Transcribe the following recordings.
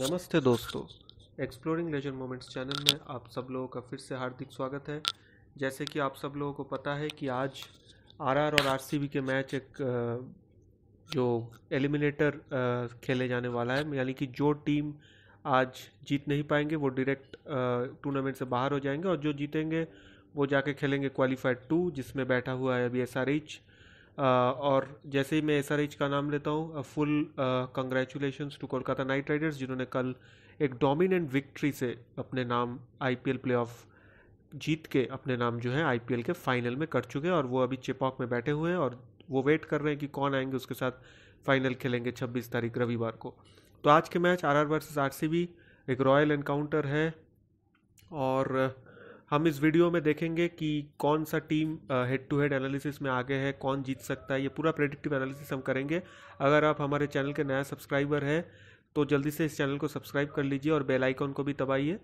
नमस्ते दोस्तों exploring laser moments channel में आप सब लोगों का फिर से हार्दिक स्वागत है जैसे कि आप सब लोगों को पता है कि आज आरआर और आरसीबी के मैच एक जो एलिमिनेटर खेले जाने वाला है यानी कि जो टीम आज जीत नहीं पाएंगे वो डायरेक्ट टूर्नामेंट से बाहर हो जाएंगे और जो जीतेंगे वो जाके खेलेंगे क्वालिफाइड टू जिसमें बैठा हुआ है अभी एस आर एच और जैसे ही मैं एस आर एच का नाम लेता हूँ full congratulation to Kolkata knight riders जिन्होंने कल एक डोमिनेंट विक्ट्री से अपने नाम I P L play off जीत के अपने नाम जो है आई पी एल के फाइनल में कर चुके हैं और वो अभी चिपॉक में बैठे हुए हैं और वो वेट कर रहे हैं कि कौन आएंगे उसके साथ फाइनल खेलेंगे 26 तारीख रविवार को तो आज के match R R versus R C एक रॉयल एनकाउंटर है और हम इस वीडियो में देखेंगे कि कौन सा team head to head analysis में आगे है कौन जीत सकता है ये पूरा प्रेडिक्टिव एनालिसिस हम करेंगे अगर आप हमारे चैनल के नया सब्सक्राइबर हैं तो जल्दी से इस चैनल को सब्सक्राइब कर लीजिए और बेल आइकॉन को भी दबाइए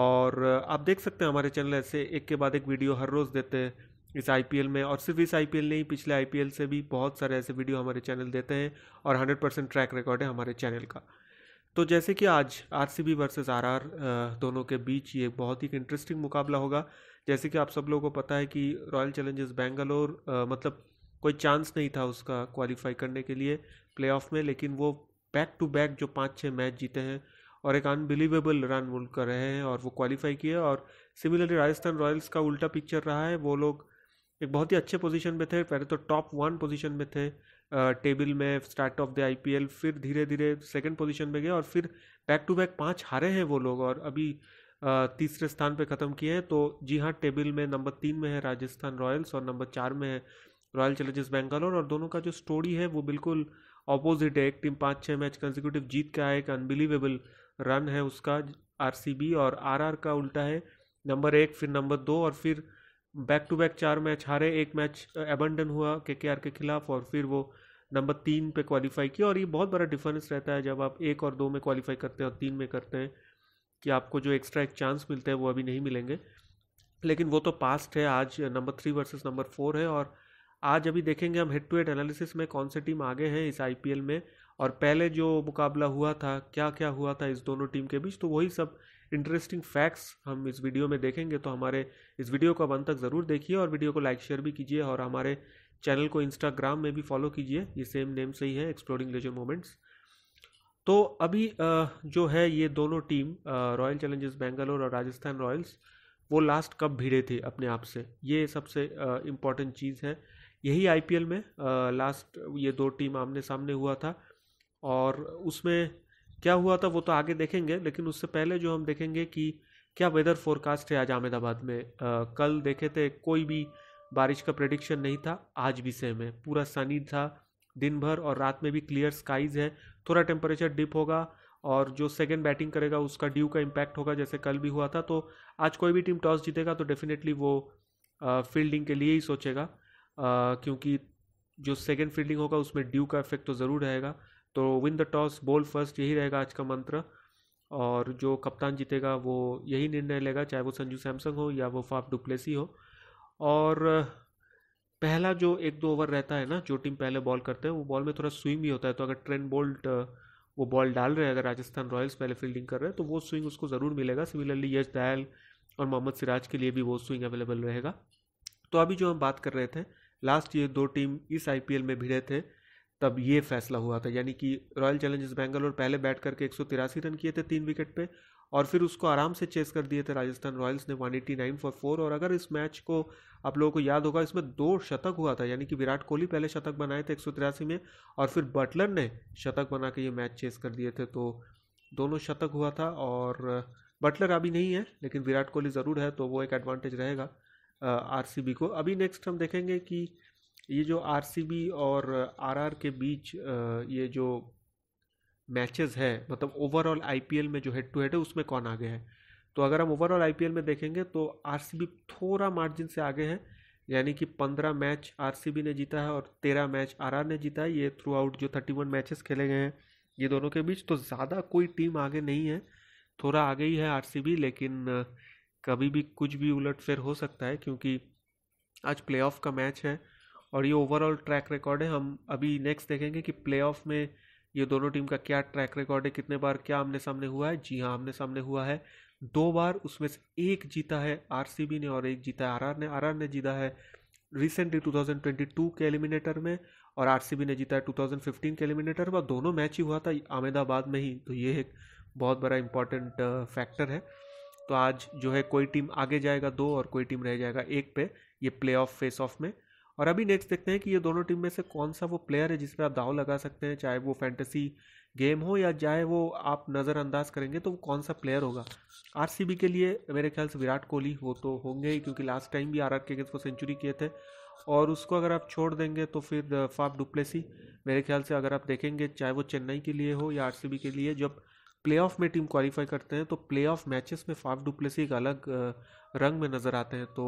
और आप देख सकते हैं हमारे चैनल ऐसे एक के बाद एक वीडियो हर रोज़ देते हैं इस आईपीएल में और सिर्फ इस आईपीएल नहीं पिछले आईपीएल से भी बहुत सारे ऐसे वीडियो हमारे चैनल देते हैं और 100% ट्रैक रिकॉर्ड है हमारे चैनल का तो जैसे कि आज R C B versus R R दोनों के बीच ये बहुत ही इंटरेस्टिंग मुकाबला होगा जैसे कि आप सब लोगों को पता है कि रॉयल चैलेंजर्स बेंगलोर मतलब कोई चांस नहीं था उसका क्वालिफाई करने के लिए ऑफ में लेकिन वो बैक टू बैक जो पाँच छः मैच जीते हैं और एक अनबिलीवेबल रन मुल्क कर रहे हैं और वो क्वालिफाई किए और सिमिलरली राजस्थान रॉयल्स का उल्टा पिक्चर रहा है वो लोग एक बहुत ही अच्छे पोजीशन में थे पहले तो टॉप वन पोजीशन में थे टेबल में स्टार्ट ऑफ द आईपीएल फिर धीरे धीरे सेकंड पोजीशन में गए और फिर बैक टू बैक पांच हारे हैं वो लोग और अभी तीसरे स्थान पे ख़त्म किए हैं तो जी हाँ टेबल में नंबर तीन में है राजस्थान रॉयल्स और नंबर चार में है रॉयल चैलेंजर्स बेंगालोर और दोनों का जो स्टोरी है वो बिल्कुल अपोजिट है एक टीम पाँच छः मैच कंजिक्यूटिव जीत के आए एक अनबिलीवेबल रन है उसका आर और आर का उल्टा है नंबर एक फिर नंबर दो और फिर बैक टू बैक चार मैच हारे एक मैच एबंडन हुआ के के आर के खिलाफ और फिर वो नंबर तीन पे क्वालिफाई किया और ये बहुत बड़ा डिफरेंस रहता है जब आप एक और दो में क्वालिफाई करते हैं और तीन में करते हैं कि आपको जो एक्स्ट्रा एक चांस मिलते हैं वो अभी नहीं मिलेंगे लेकिन वो तो पास्ट है आज number three versus number four है और आज अभी देखेंगे हम हेड टू हेड एनालिसिस में कौन से टीम आगे हैं इस आईपीएल में और पहले जो मुकाबला हुआ था क्या क्या हुआ था इस दोनों टीम के बीच तो वही सब इंटरेस्टिंग फैक्ट्स हम इस वीडियो में देखेंगे तो हमारे इस वीडियो को अब अंत तक ज़रूर देखिए और वीडियो को लाइक शेयर भी कीजिए और हमारे चैनल को इंस्टाग्राम में भी फॉलो कीजिए ये सेम नेम से ही है एक्सप्लोरिंग लेजर मोमेंट्स तो अभी जो है ये दोनों टीम रॉयल चैलेंजर्स बेंगलोर और राजस्थान रॉयल्स वो लास्ट कब भिड़े थे अपने आप से ये सबसे इम्पॉर्टेंट चीज़ है यही आईपीएल में लास्ट ये दो टीम आमने सामने हुआ था और उसमें क्या हुआ था वो तो आगे देखेंगे लेकिन उससे पहले जो हम देखेंगे कि क्या वेदर फोरकास्ट है आज अहमदाबाद में आ, कल देखे थे कोई भी बारिश का प्रडिक्शन नहीं था आज भी सेम है पूरा सनी था दिन भर और रात में भी क्लियर स्काइज है थोड़ा टेम्परेचर डिप होगा और जो सेकेंड बैटिंग करेगा उसका ड्यू का इम्पैक्ट होगा जैसे कल भी हुआ था तो आज कोई भी टीम टॉस जीतेगा तो डेफिनेटली वो फील्डिंग के लिए ही सोचेगा क्योंकि जो सेकेंड फील्डिंग होगा उसमें ड्यू का इफेक्ट तो ज़रूर रहेगा तो win the toss bowl first यही रहेगा आज का मंत्र और जो कप्तान जीतेगा वो यही निर्णय लेगा चाहे वो संजू सैमसंग हो या वो फाफ डुप्लेसी हो और पहला जो एक दो ओवर रहता है ना जो टीम पहले बॉल करते हैं वो बॉल में थोड़ा स्विंग भी होता है तो अगर ट्रेंड बोल्ट वो बॉल डाल रहे हैं अगर राजस्थान रॉयल्स पहले फील्डिंग कर रहे हैं तो वो स्विंग उसको ज़रूर मिलेगा सिमिलरली यश दयाल और मोहम्मद सिराज के लिए भी वो स्विंग अवेलेबल रहेगा तो अभी जो हम बात कर रहे थे लास्ट ये दो टीम इस आई में भिड़े थे तब ये फैसला हुआ था यानी कि रॉयल चैलेंजर्स बेंगलोर पहले बैट करके एक रन किए थे तीन विकेट पे और फिर उसको आराम से चेस कर दिए थे राजस्थान रॉयल्स ने 189 फॉर फोर और अगर इस मैच को आप लोगों को याद होगा इसमें दो शतक हुआ था यानी कि विराट कोहली पहले शतक बनाए थे एक में और फिर बटलर ने शतक बना के ये मैच चेस कर दिए थे तो दोनों शतक हुआ था और बटलर अभी नहीं है लेकिन विराट कोहली ज़रूर है तो वो एक एडवांटेज रहेगा आर को अभी नेक्स्ट हम देखेंगे कि ये जो आरसीबी और आरआर के बीच ये जो मैचेस है मतलब ओवरऑल आईपीएल में जो हेड टू हेड है उसमें कौन आगे है तो अगर हम ओवरऑल आईपीएल में देखेंगे तो आरसीबी थोड़ा मार्जिन से आगे है यानी कि पंद्रह मैच आरसीबी ने जीता है और तेरह मैच आरआर ने जीता है ये थ्रू आउट जो थर्टी वन मैचेस खेले गए हैं ये दोनों के बीच तो ज़्यादा कोई टीम आगे नहीं है थोड़ा आगे ही है आरसीबी लेकिन कभी भी कुछ भी फिर हो सकता है क्योंकि आज प्लेऑफ का मैच है और ये ओवरऑल ट्रैक रिकॉर्ड है हम अभी नेक्स्ट देखेंगे कि प्ले में ये दोनों टीम का क्या ट्रैक रिकॉर्ड है कितने बार क्या आमने सामने हुआ है जी हाँ आमने सामने हुआ है दो बार उसमें से एक जीता है आर ने और एक जीता है आर ने आर ने जीता है रिसेंटली 2022 के एलिमिनेटर में और आर ने जीता है 2015 के एलिमिनेटर में दोनों मैच ही हुआ था अहमदाबाद में ही तो ये एक बहुत बड़ा इंपॉर्टेंट फैक्टर है तो आज जो है कोई टीम आगे जाएगा दो और कोई टीम रह जाएगा एक पे ये प्ले ऑफ फेस ऑफ में और अभी नेक्स्ट देखते हैं कि ये दोनों टीम में से कौन सा वो प्लेयर है जिस पर आप दाव लगा सकते हैं चाहे वो फैंटेसी गेम हो या चाहे वो आप नज़रअंदाज करेंगे तो वो कौन सा प्लेयर होगा आर के लिए मेरे ख्याल से विराट कोहली हो तो होंगे ही क्योंकि लास्ट टाइम भी आर के अगेंस्ट वो सेंचुरी किए थे और उसको अगर आप छोड़ देंगे तो फिर फाफ uh, डुप्लेसी मेरे ख्याल से अगर आप देखेंगे चाहे वो चेन्नई के लिए हो या आर के लिए जब ऑफ में टीम क्वालिफाई करते हैं तो ऑफ मैचेस में फाफ डुप्लेसी एक अलग uh, रंग में नज़र आते हैं तो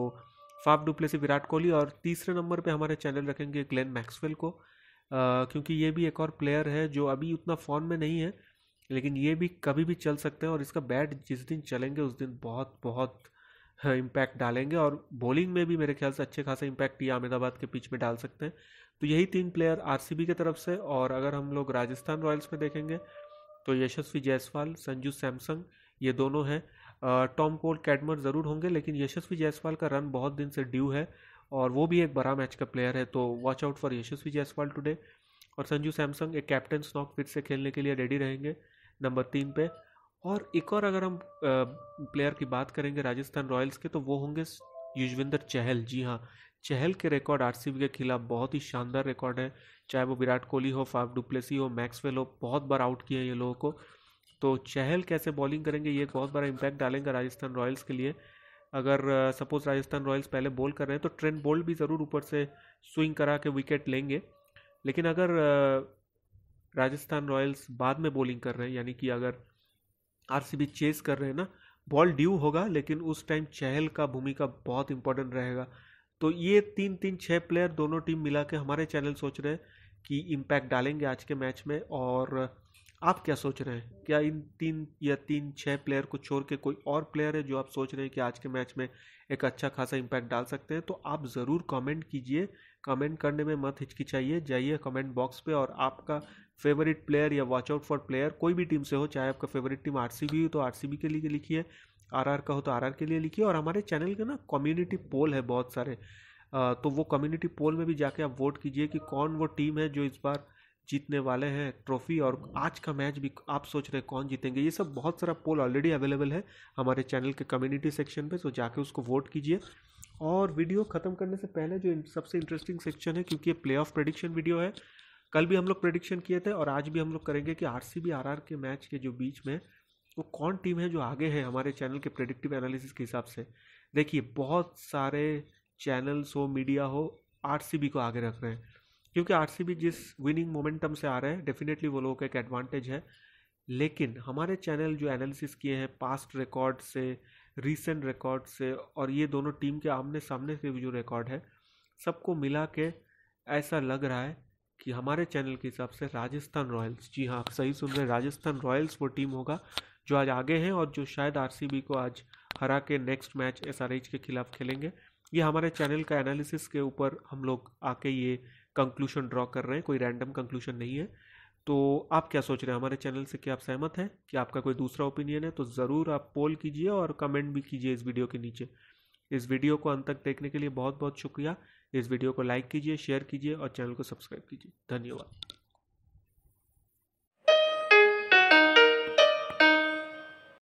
फाफ डुप्ले से विराट कोहली और तीसरे नंबर पे हमारे चैनल रखेंगे ग्लेन मैक्सवेल को आ, क्योंकि ये भी एक और प्लेयर है जो अभी उतना फॉर्म में नहीं है लेकिन ये भी कभी भी चल सकते हैं और इसका बैट जिस दिन चलेंगे उस दिन बहुत बहुत इम्पैक्ट हाँ, डालेंगे और बॉलिंग में भी मेरे ख्याल से अच्छे खासे इम्पैक्ट ये अहमदाबाद के पिच में डाल सकते हैं तो यही तीन प्लेयर आरसीबी की तरफ से और अगर हम लोग राजस्थान रॉयल्स में देखेंगे तो यशस्वी जायसवाल संजू सैमसंग ये दोनों हैं टॉम कोल कैडमर ज़रूर होंगे लेकिन यशस्वी जायसवाल का रन बहुत दिन से ड्यू है और वो भी एक बड़ा मैच का प्लेयर है तो watch out for Yashasvi Jaiswal today और संजू सैमसंग एक कैप्टन स्नॉक फिर से खेलने के लिए रेडी रहेंगे नंबर तीन पे और एक और अगर हम प्लेयर की बात करेंगे राजस्थान रॉयल्स के तो वो होंगे युजविंदर चहल जी हाँ चहल के रिकॉर्ड आर के खिलाफ बहुत ही शानदार रिकॉर्ड है चाहे वो विराट कोहली हो फाफ डुप्लेसी हो मैक्सवेल हो बहुत बार आउट किए हैं ये लोगों को तो चहल कैसे बॉलिंग करेंगे ये एक बहुत बड़ा इम्पैक्ट डालेंगे राजस्थान रॉयल्स के लिए अगर सपोज राजस्थान रॉयल्स पहले बॉल कर रहे हैं तो ट्रेंड बोल्ट भी ज़रूर ऊपर से स्विंग करा के विकेट लेंगे लेकिन अगर राजस्थान रॉयल्स बाद में बॉलिंग कर रहे हैं यानी कि अगर आर चेस कर रहे हैं ना बॉल ड्यू होगा लेकिन उस टाइम चहल का भूमिका बहुत इंपॉर्टेंट रहेगा तो ये तीन तीन छः प्लेयर दोनों टीम मिला के हमारे चैनल सोच रहे हैं कि इम्पैक्ट डालेंगे आज के मैच में और आप क्या सोच रहे हैं क्या इन तीन या तीन छः प्लेयर को छोड़ के कोई और प्लेयर है जो आप सोच रहे हैं कि आज के मैच में एक अच्छा खासा इम्पैक्ट डाल सकते हैं तो आप ज़रूर कमेंट कीजिए कमेंट करने में मत हिचकिचाइए जाइए कमेंट बॉक्स पे और आपका फेवरेट प्लेयर या वॉच आउट फॉर प्लेयर कोई भी टीम से हो चाहे आपका फेवरेट टीम आर हो तो आर के लिए लिखिए आर का हो तो आर के लिए लिखिए और हमारे चैनल के ना कम्युनिटी पोल है बहुत सारे तो वो कम्युनिटी पोल में भी जाके आप वोट कीजिए कि कौन वो टीम है जो इस बार जीतने वाले हैं ट्रॉफी और आज का मैच भी आप सोच रहे हैं कौन जीतेंगे ये सब बहुत सारा पोल ऑलरेडी अवेलेबल है हमारे चैनल के कम्युनिटी सेक्शन पे सो जाके उसको वोट कीजिए और वीडियो ख़त्म करने से पहले जो सबसे इंटरेस्टिंग सेक्शन है क्योंकि ये प्ले ऑफ प्रडिक्शन वीडियो है कल भी हम लोग प्रडिक्शन किए थे और आज भी हम लोग करेंगे कि आर सी के मैच के जो बीच में वो कौन टीम है जो आगे है हमारे चैनल के प्रडिक्टिव एनालिसिस के हिसाब से देखिए बहुत सारे चैनल्स हो मीडिया हो आर को आगे रख रहे हैं क्योंकि आर जिस विनिंग मोमेंटम से आ रहे हैं डेफिनेटली वो लोगों का एक एडवांटेज है लेकिन हमारे चैनल जो एनालिसिस किए हैं पास्ट रिकॉर्ड से रीसेंट रिकॉर्ड से और ये दोनों टीम के आमने सामने से भी जो रिकॉर्ड है सबको मिला के ऐसा लग रहा है कि हमारे चैनल के हिसाब से राजस्थान रॉयल्स जी हाँ आप सही सुन रहे हैं राजस्थान रॉयल्स वो टीम होगा जो आज आगे हैं और जो शायद आर को आज हरा के नेक्स्ट मैच एस के खिलाफ खेलेंगे ये हमारे चैनल का एनालिसिस के ऊपर हम लोग आके ये कंक्लूशन ड्रॉ कर रहे हैं कोई रैंडम कंक्लूशन नहीं है तो आप क्या सोच रहे हैं हमारे चैनल से क्या आप सहमत हैं कि आपका कोई दूसरा ओपिनियन है तो ज़रूर आप पोल कीजिए और कमेंट भी कीजिए इस वीडियो के नीचे इस वीडियो को अंत तक देखने के लिए बहुत बहुत शुक्रिया इस वीडियो को लाइक कीजिए शेयर कीजिए और चैनल को सब्सक्राइब कीजिए धन्यवाद